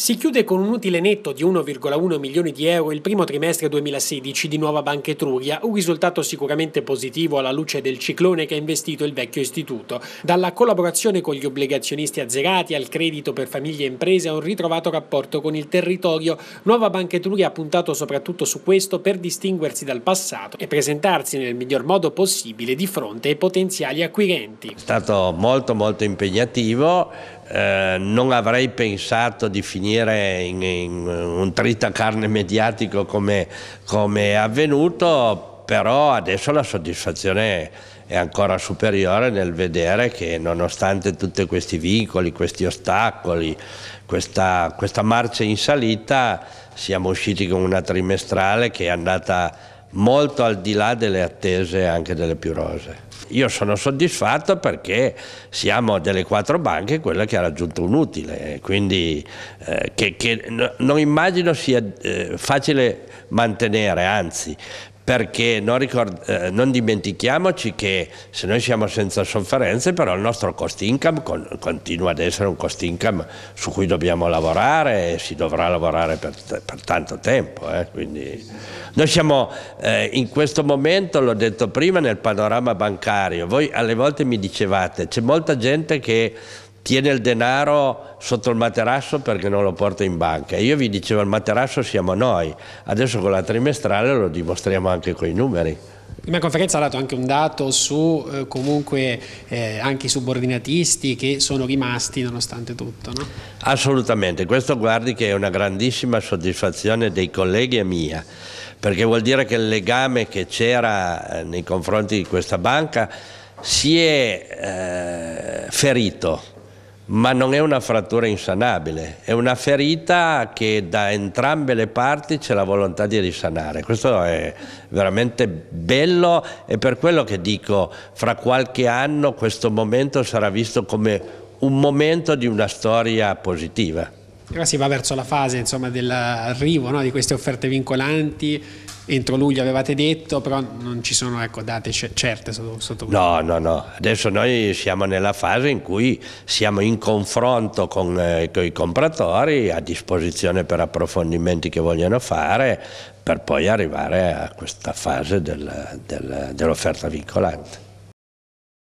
Si chiude con un utile netto di 1,1 milioni di euro il primo trimestre 2016 di Nuova Banca Etruria, un risultato sicuramente positivo alla luce del ciclone che ha investito il vecchio istituto. Dalla collaborazione con gli obbligazionisti azzerati al credito per famiglie e imprese a un ritrovato rapporto con il territorio, Nuova Banca Etruria ha puntato soprattutto su questo per distinguersi dal passato e presentarsi nel miglior modo possibile di fronte ai potenziali acquirenti. È stato molto molto impegnativo, eh, non avrei pensato di finire in, in un tritacarne mediatico come, come è avvenuto, però adesso la soddisfazione è ancora superiore nel vedere che nonostante tutti questi vincoli, questi ostacoli, questa, questa marcia in salita, siamo usciti con una trimestrale che è andata molto al di là delle attese anche delle più rose. Io sono soddisfatto perché siamo delle quattro banche quella che ha raggiunto un utile, eh, quindi eh, che, che no, non immagino sia eh, facile mantenere, anzi perché non, ricord- eh, non, dimentichiamoci che se noi siamo senza sofferenze però il nostro cost income con- continua ad essere un cost income su cui dobbiamo lavorare e si dovrà lavorare per, t- per tanto tempo. Eh? Quindi noi siamo eh, in questo momento, l'ho detto prima, nel panorama bancario. Voi alle volte mi dicevate c'è molta gente che tiene il denaro sotto il materasso perché non lo porta in banca. Io vi dicevo il materasso siamo noi, adesso con la trimestrale lo dimostriamo anche con i numeri. La prima conferenza ha dato anche un dato su eh, comunque eh, anche i subordinatisti che sono rimasti nonostante tutto. No? Assolutamente, questo guardi che è una grandissima soddisfazione dei colleghi e mia, perché vuol dire che il legame che c'era eh, nei confronti di questa banca si è eh, ferito ma non è una frattura insanabile, è una ferita che da entrambe le parti c'è la volontà di risanare. Questo è veramente bello e per quello che dico, fra qualche anno questo momento sarà visto come un momento di una storia positiva. Ora si va verso la fase dell'arrivo no, di queste offerte vincolanti entro luglio avevate detto, però non ci sono ecco, date certe sotto, sotto No, no, no. Adesso noi siamo nella fase in cui siamo in confronto con, eh, con i compratori, a disposizione per approfondimenti che vogliono fare, per poi arrivare a questa fase del, del, dell'offerta vincolante.